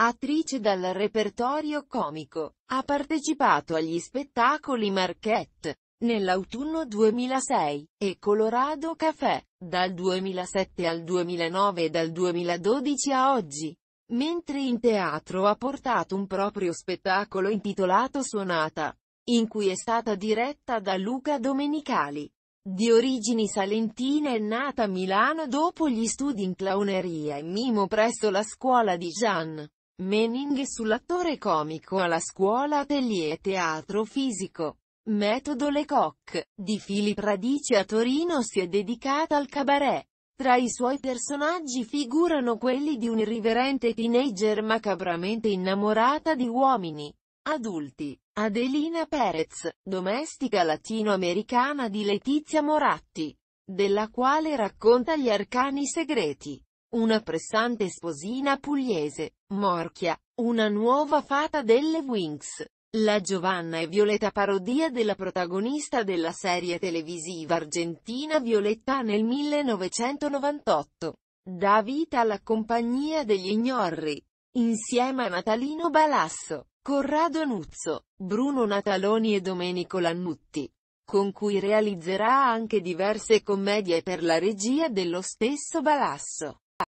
Attrice dal repertorio comico, ha partecipato agli spettacoli Marquette, nell'autunno 2006, e Colorado Café, dal 2007 al 2009 e dal 2012 a oggi. Mentre in teatro ha portato un proprio spettacolo intitolato Suonata, in cui è stata diretta da Luca Domenicali. Di origini salentine è nata a Milano dopo gli studi in clowneria e mimo presso la scuola di Jeanne. Meninghe sull'attore comico alla scuola Atelier Teatro Fisico. Metodo Lecoq, di Filip Radice a Torino si è dedicata al cabaret. Tra i suoi personaggi figurano quelli di un irriverente teenager macabramente innamorata di uomini adulti. Adelina Perez, domestica latinoamericana di Letizia Moratti, della quale racconta gli arcani segreti una pressante sposina pugliese, Morchia, una nuova fata delle Winx. La Giovanna e Violetta parodia della protagonista della serie televisiva argentina Violetta nel 1998. Dà vita alla compagnia degli ignorri. Insieme a Natalino Balasso, Corrado Nuzzo, Bruno Nataloni e Domenico Lannutti con cui realizzerà anche diverse commedie per la regia dello stesso Balasso.